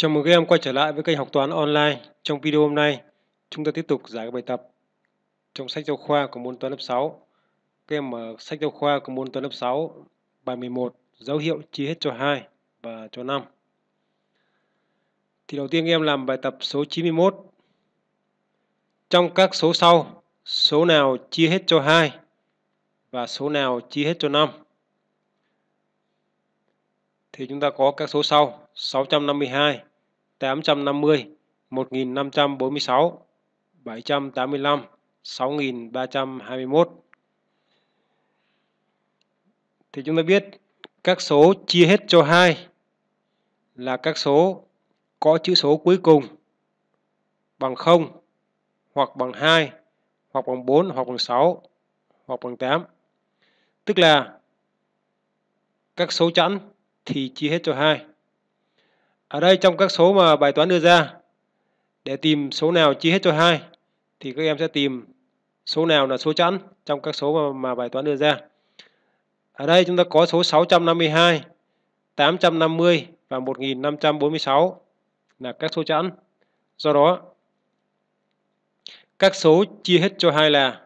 Chào mừng các em quay trở lại với kênh học toán online. Trong video hôm nay, chúng ta tiếp tục giải các bài tập trong sách giáo khoa của môn toán lớp 6. Các em ở sách giáo khoa của môn toán lớp 6, bài 11, dấu hiệu chia hết cho 2 và cho 5. Thì đầu tiên các em làm bài tập số 91. Trong các số sau, số nào chia hết cho 2 và số nào chia hết cho 5? Thì chúng ta có các số sau 652 850, 1546, 785, 6321. Thì chúng ta biết các số chia hết cho 2 là các số có chữ số cuối cùng bằng 0 hoặc bằng 2 hoặc bằng 4 hoặc bằng 6 hoặc bằng 8. Tức là các số chẵn thì chia hết cho 2. Ở đây trong các số mà bài toán đưa ra, để tìm số nào chia hết cho hai thì các em sẽ tìm số nào là số chẵn trong các số mà, mà bài toán đưa ra. Ở đây chúng ta có số 652, 850 và 1546 là các số chẵn. Do đó, các số chia hết cho hai là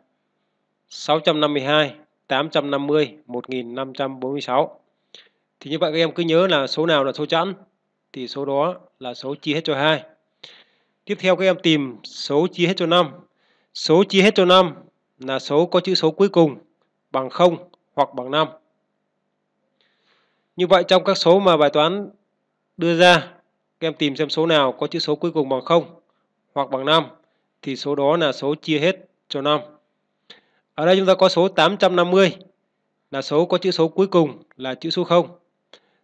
652, 850, 1546. Thì như vậy các em cứ nhớ là số nào là số chẵn thì số đó là số chia hết cho 2. Tiếp theo các em tìm số chia hết cho 5. Số chia hết cho 5 là số có chữ số cuối cùng bằng 0 hoặc bằng 5. Như vậy trong các số mà bài toán đưa ra, các em tìm xem số nào có chữ số cuối cùng bằng 0 hoặc bằng 5 thì số đó là số chia hết cho 5. Ở đây chúng ta có số 850 là số có chữ số cuối cùng là chữ số 0.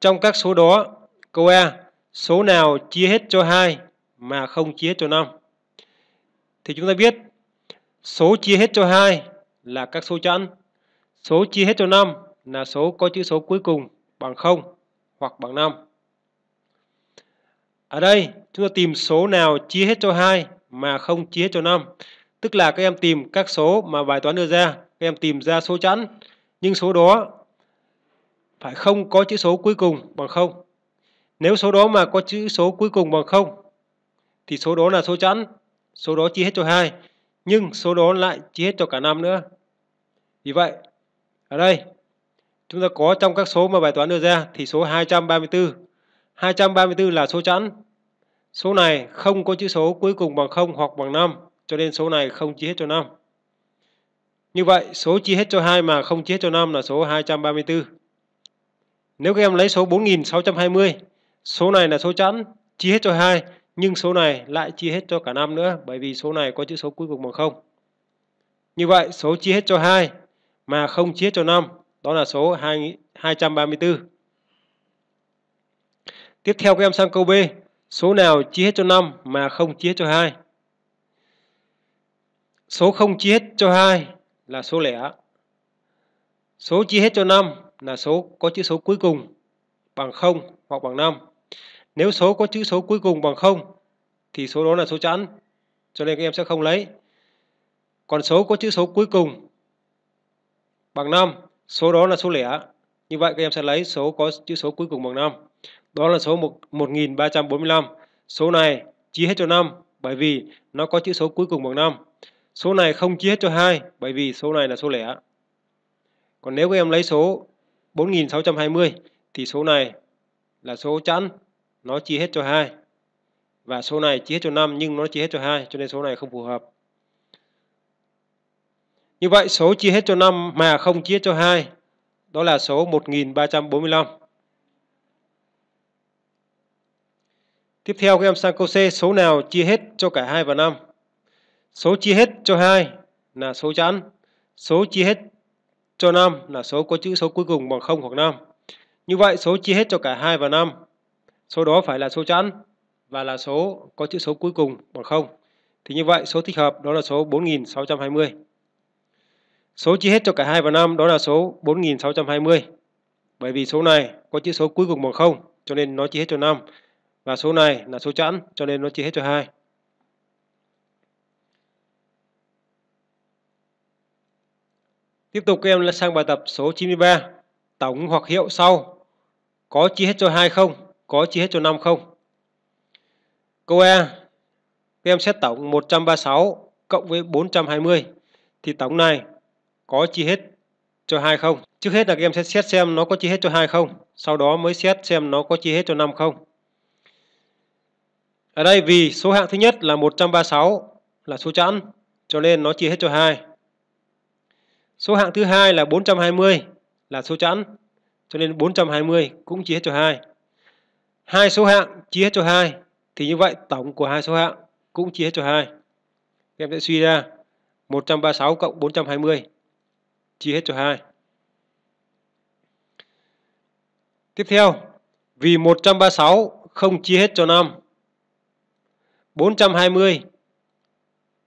Trong các số đó, câu A, số nào chia hết cho 2 mà không chia hết cho 5? Thì chúng ta biết số chia hết cho 2 là các số chẵn. Số chia hết cho 5 là số có chữ số cuối cùng bằng 0 hoặc bằng 5. Ở đây, chúng ta tìm số nào chia hết cho 2 mà không chia hết cho 5. Tức là các em tìm các số mà bài toán đưa ra, các em tìm ra số chẵn. Nhưng số đó phải không có chữ số cuối cùng bằng không nếu số đó mà có chữ số cuối cùng bằng không thì số đó là số chẵn số đó chia hết cho hai nhưng số đó lại chia hết cho cả năm nữa vì vậy ở đây chúng ta có trong các số mà bài toán đưa ra thì số 234 234 là số chẵn số này không có chữ số cuối cùng bằng 0 hoặc bằng 5 cho nên số này không chia hết cho 5 như vậy số chia hết cho 2 mà không chia hết cho 5 là số 234 nếu các em lấy số 4620, số này là số chẵn, chia hết cho 2, nhưng số này lại chia hết cho cả 5 nữa, bởi vì số này có chữ số cuối cùng bằng 0. Như vậy, số chia hết cho 2 mà không chia hết cho 5, đó là số 2, 234. Tiếp theo các em sang câu B, số nào chia hết cho 5 mà không chia hết cho 2? Số không chia hết cho 2 là số lẻ. Số chia hết cho 5 là số có chữ số cuối cùng bằng 0 hoặc bằng 5. Nếu số có chữ số cuối cùng bằng 0 thì số đó là số chẵn, cho nên các em sẽ không lấy. Còn số có chữ số cuối cùng bằng 5, số đó là số lẻ. Như vậy các em sẽ lấy số có chữ số cuối cùng bằng 5. Đó là số 1, 1345. Số này chia hết cho 5 bởi vì nó có chữ số cuối cùng bằng 5. Số này không chia hết cho 2 bởi vì số này là số lẻ. Còn nếu các em lấy số 4620 thì số này là số chẵn, nó chia hết cho 2. Và số này chia hết cho 5 nhưng nó chia hết cho 2 cho nên số này không phù hợp. Như vậy số chia hết cho 5 mà không chia hết cho 2 đó là số 1345. Tiếp theo các em sang câu C, số nào chia hết cho cả 2 và 5? Số chia hết cho 2 là số chẵn, số chia hết cho 5 là số có chữ số cuối cùng bằng 0 hoặc 5. Như vậy số chia hết cho cả 2 và 5. Số đó phải là số chẵn và là số có chữ số cuối cùng bằng 0. Thì như vậy số thích hợp đó là số 4620. Số chia hết cho cả 2 và 5 đó là số 4620. Bởi vì số này có chữ số cuối cùng bằng 0 cho nên nó chia hết cho 5 và số này là số chẵn cho nên nó chia hết cho 2. Tiếp tục các em là sang bài tập số 93. Tổng hoặc hiệu sau. Có chia hết cho 2 không? Có chia hết cho 5 không? Câu A. Các em xét tổng 136 cộng với 420. Thì tổng này có chia hết cho 2 không? Trước hết là các em sẽ xét xem nó có chia hết cho 2 không. Sau đó mới xét xem nó có chia hết cho 5 không. Ở đây vì số hạng thứ nhất là 136 là số chẵn. Cho nên nó chia hết cho 2. Số hạng thứ hai là 420 là số chẵn, cho nên 420 cũng chia hết cho 2. Hai số hạng chia hết cho 2 thì như vậy tổng của hai số hạng cũng chia hết cho 2. em sẽ suy ra 136 cộng 420 chia hết cho 2. Tiếp theo, vì 136 không chia hết cho 5. 420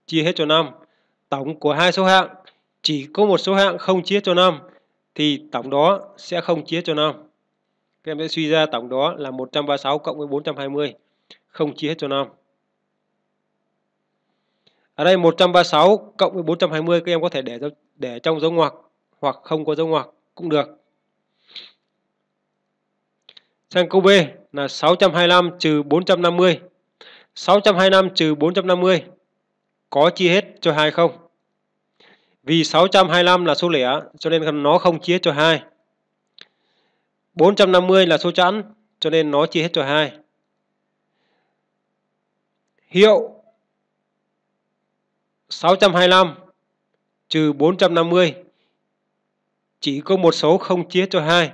chia hết cho 5. Tổng của hai số hạng chỉ có một số hạng không chia cho năm thì tổng đó sẽ không chia cho năm. Các em sẽ suy ra tổng đó là 136 cộng với 420 không chia hết cho năm. Ở đây 136 cộng với 420 các em có thể để để trong dấu ngoặc hoặc không có dấu ngoặc cũng được. Sang câu B là 625 trừ 450. 625 trừ 450 có chia hết cho 2 không? Vì 625 là số lẻ cho nên nó không chia hết cho 2. 450 là số chẵn cho nên nó chia hết cho 2. Hiệu 625 trừ 450 chỉ có một số không chia hết cho 2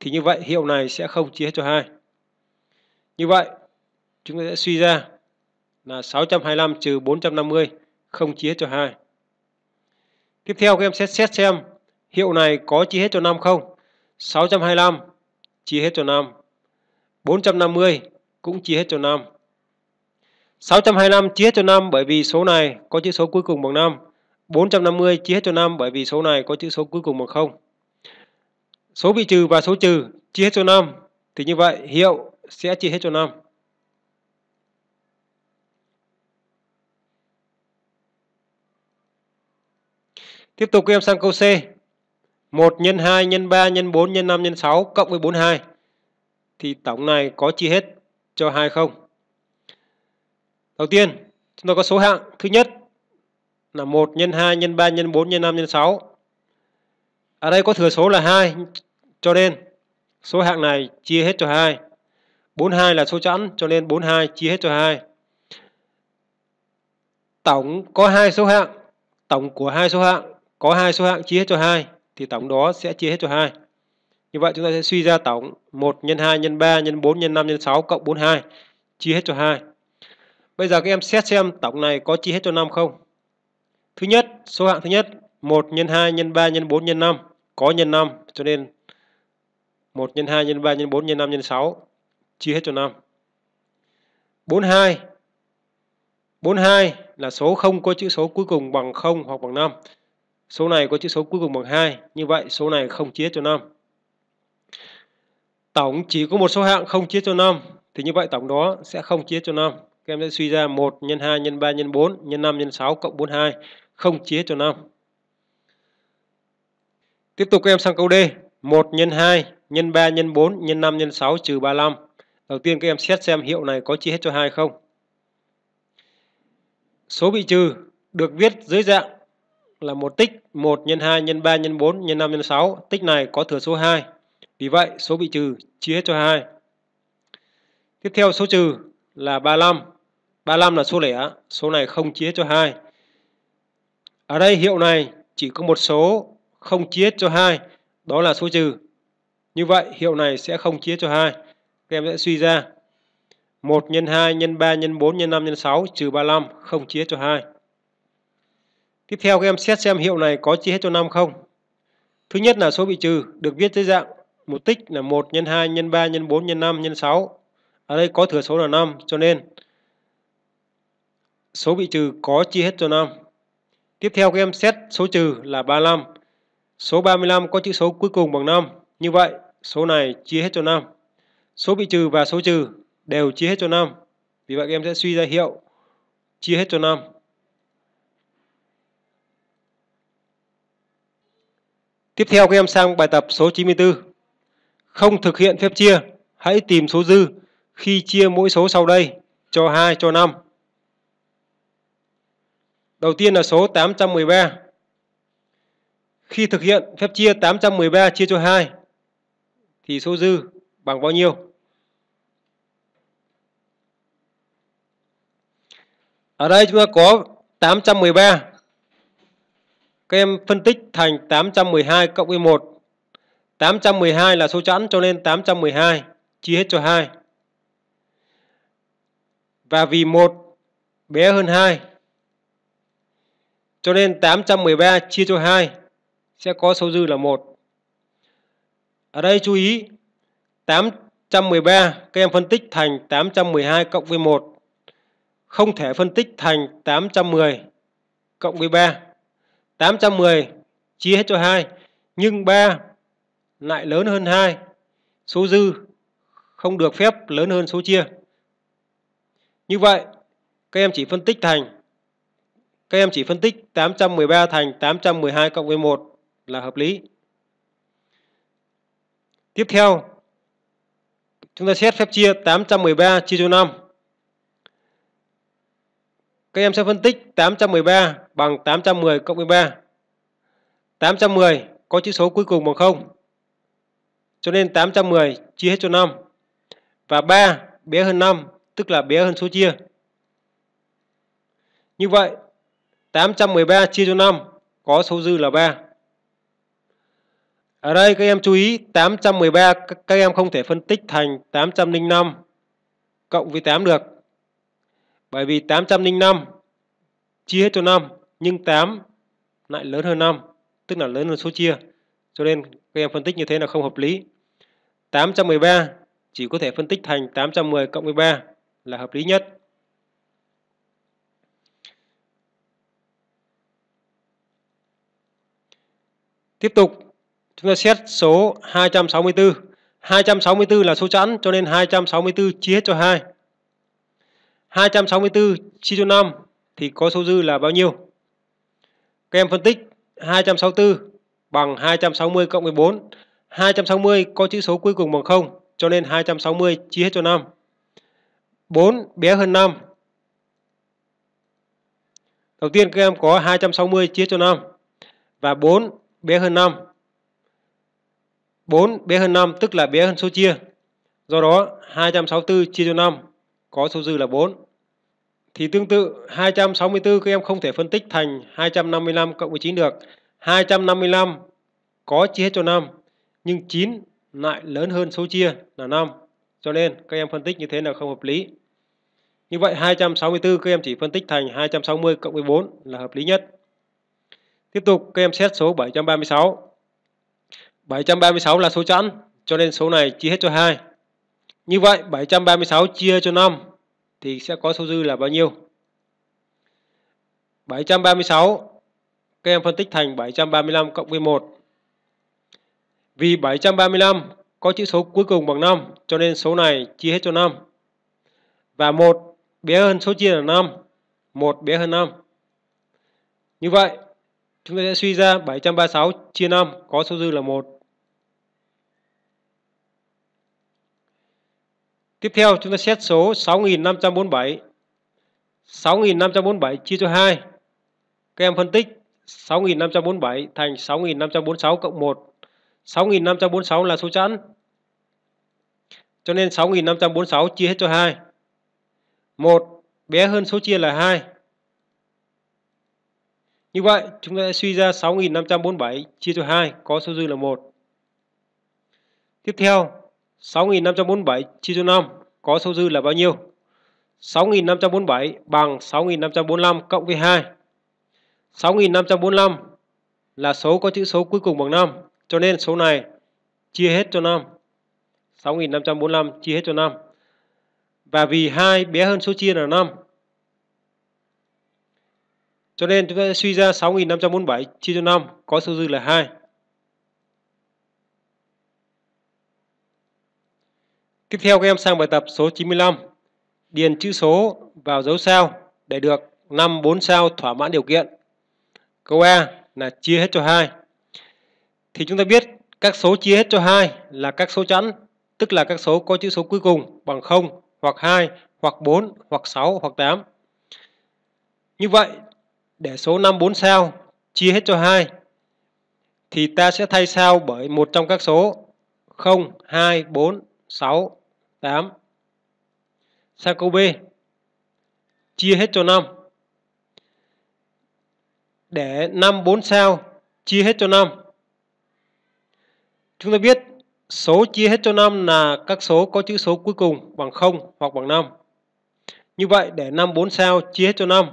thì như vậy hiệu này sẽ không chia hết cho 2. Như vậy chúng ta sẽ suy ra là 625 trừ 450 không chia hết cho 2. Tiếp theo các em sẽ xét xem hiệu này có chia hết cho 5 không? 625 chia hết cho 5. 450 cũng chia hết cho 5. 625 chia hết cho 5 bởi vì số này có chữ số cuối cùng bằng 5. 450 chia hết cho 5 bởi vì số này có chữ số cuối cùng bằng 0. Số bị trừ và số trừ chia hết cho 5 thì như vậy hiệu sẽ chia hết cho 5. Tiếp tục em sang câu C. 1 x 2 x 3 x 4 x 5 x 6 cộng với 42. Thì tổng này có chia hết cho 2 không? Đầu tiên, chúng ta có số hạng thứ nhất là 1 x 2 x 3 x 4 x 5 x 6. Ở đây có thừa số là 2 cho nên số hạng này chia hết cho 2. 42 là số chẵn cho nên 42 chia hết cho 2. Tổng có hai số hạng, tổng của hai số hạng có hai số hạng chia hết cho hai thì tổng đó sẽ chia hết cho hai Như vậy chúng ta sẽ suy ra tổng 1 x 2 x 3 x 4 x 5 x 6 cộng 42 chia hết cho hai Bây giờ các em xét xem tổng này có chia hết cho 5 không? Thứ nhất, số hạng thứ nhất 1 x 2 x 3 x 4 x 5 có nhân 5 cho nên 1 x 2 x 3 x 4 x 5 x 6 chia hết cho 5. 42 42 là số không có chữ số cuối cùng bằng 0 hoặc bằng 5 Số này có chữ số cuối cùng bằng 2, như vậy số này không chia cho 5. Tổng chỉ có một số hạng không chia cho 5, thì như vậy tổng đó sẽ không chia cho 5. Các em sẽ suy ra 1 x 2 x 3 x 4 x 5 x 6 cộng 42 không chia cho 5. Tiếp tục các em sang câu D. 1 x 2 x 3 x 4 x 5 x 6 trừ 35. Đầu tiên các em xét xem hiệu này có chia hết cho 2 không. Số bị trừ được viết dưới dạng là một tích 1 x 2 x 3 x 4 x 5 x 6. Tích này có thừa số 2. Vì vậy, số bị trừ chia hết cho 2. Tiếp theo số trừ là 35. 35 là số lẻ, số này không chia hết cho 2. Ở đây hiệu này chỉ có một số không chia hết cho 2, đó là số trừ. Như vậy hiệu này sẽ không chia hết cho 2. Các em sẽ suy ra 1 x 2 x 3 x 4 x 5 x 6 trừ 35 không chia hết cho 2. Tiếp theo các em xét xem hiệu này có chia hết cho 5 không. Thứ nhất là số bị trừ được viết dưới dạng một tích là 1 x 2 x 3 x 4 x 5 x 6. Ở đây có thừa số là 5 cho nên số bị trừ có chia hết cho 5. Tiếp theo các em xét số trừ là 35. Số 35 có chữ số cuối cùng bằng 5. Như vậy số này chia hết cho 5. Số bị trừ và số trừ đều chia hết cho 5. Vì vậy các em sẽ suy ra hiệu chia hết cho 5. Tiếp theo các em sang bài tập số 94. Không thực hiện phép chia, hãy tìm số dư khi chia mỗi số sau đây cho 2 cho 5. Đầu tiên là số 813. Khi thực hiện phép chia 813 chia cho 2 thì số dư bằng bao nhiêu? Ở đây chúng ta có 813 các em phân tích thành 812 cộng với 1. 812 là số chẵn cho nên 812 chia hết cho 2. Và vì 1 bé hơn 2 cho nên 813 chia cho 2 sẽ có số dư là 1. Ở đây chú ý 813 các em phân tích thành 812 cộng với 1 không thể phân tích thành 810 cộng với 3. 810 chia hết cho 2 nhưng 3 lại lớn hơn 2. Số dư không được phép lớn hơn số chia. Như vậy, các em chỉ phân tích thành các em chỉ phân tích 813 thành 812 cộng với 1 là hợp lý. Tiếp theo, chúng ta xét phép chia 813 chia cho 5. Các em sẽ phân tích 813 bằng 810 cộng 13. 810 có chữ số cuối cùng bằng 0. Cho nên 810 chia hết cho 5. Và 3 bé hơn 5, tức là bé hơn số chia. Như vậy, 813 chia cho 5 có số dư là 3. Ở đây các em chú ý 813 các em không thể phân tích thành 805 cộng với 8 được. Bởi vì 805 chia hết cho 5 nhưng 8 lại lớn hơn 5, tức là lớn hơn số chia. Cho nên các em phân tích như thế là không hợp lý. 813 chỉ có thể phân tích thành 810 cộng 13 là hợp lý nhất. Tiếp tục, chúng ta xét số 264. 264 là số chẵn cho nên 264 chia hết cho 2. 264 chia cho 5 thì có số dư là bao nhiêu? Các em phân tích 264 bằng 260 cộng 14. 260 có chữ số cuối cùng bằng 0 cho nên 260 chia hết cho 5. 4 bé hơn 5. Đầu tiên các em có 260 chia cho 5 và 4 bé hơn 5. 4 bé hơn 5 tức là bé hơn số chia. Do đó 264 chia cho 5 có số dư là 4. Thì tương tự 264 các em không thể phân tích thành 255 cộng với 9 được. 255 có chia hết cho 5 nhưng 9 lại lớn hơn số chia là 5. Cho nên các em phân tích như thế là không hợp lý. Như vậy 264 các em chỉ phân tích thành 260 cộng với 4 là hợp lý nhất. Tiếp tục các em xét số 736. 736 là số chẵn cho nên số này chia hết cho 2. Như vậy 736 chia cho 5 thì sẽ có số dư là bao nhiêu? 736 các em phân tích thành 735 cộng với 1. Vì 735 có chữ số cuối cùng bằng 5 cho nên số này chia hết cho 5. Và 1 bé hơn số chia là 5, 1 bé hơn 5. Như vậy, chúng ta sẽ suy ra 736 chia 5 có số dư là 1. Tiếp theo chúng ta xét số 6547. 6547 chia cho 2. Các em phân tích 6547 thành 6546 cộng 1. 6546 là số chẵn. Cho nên 6546 chia hết cho 2. 1 bé hơn số chia là 2. Như vậy, chúng ta sẽ suy ra 6547 chia cho 2 có số dư là 1. Tiếp theo, 6.547 chia cho 5 có số dư là bao nhiêu? 6.547 bằng 6.545 cộng với 2. 6.545 là số có chữ số cuối cùng bằng 5, cho nên số này chia hết cho 5. 6.545 chia hết cho 5. Và vì 2 bé hơn số chia là 5. Cho nên chúng ta suy ra 6.547 chia cho 5 có số dư là 2. Tiếp theo các em sang bài tập số 95. Điền chữ số vào dấu sao để được 5 4 sao thỏa mãn điều kiện. Câu A là chia hết cho 2. Thì chúng ta biết các số chia hết cho 2 là các số chẵn, tức là các số có chữ số cuối cùng bằng 0 hoặc 2 hoặc 4 hoặc 6 hoặc 8. Như vậy để số 5 4 sao chia hết cho 2 thì ta sẽ thay sao bởi một trong các số 0, 2, 4, 6 8 Sang câu B Chia hết cho 5 Để 5 4 sao chia hết cho 5 Chúng ta biết số chia hết cho 5 là các số có chữ số cuối cùng bằng 0 hoặc bằng 5 Như vậy để 5 4 sao chia hết cho 5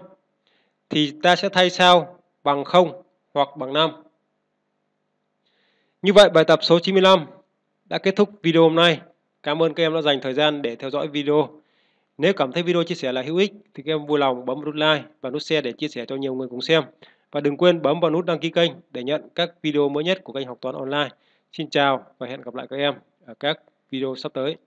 Thì ta sẽ thay sao bằng 0 hoặc bằng 5 Như vậy bài tập số 95 đã kết thúc video hôm nay Cảm ơn các em đã dành thời gian để theo dõi video. Nếu cảm thấy video chia sẻ là hữu ích thì các em vui lòng bấm nút like và nút share để chia sẻ cho nhiều người cùng xem. Và đừng quên bấm vào nút đăng ký kênh để nhận các video mới nhất của kênh học toán online. Xin chào và hẹn gặp lại các em ở các video sắp tới.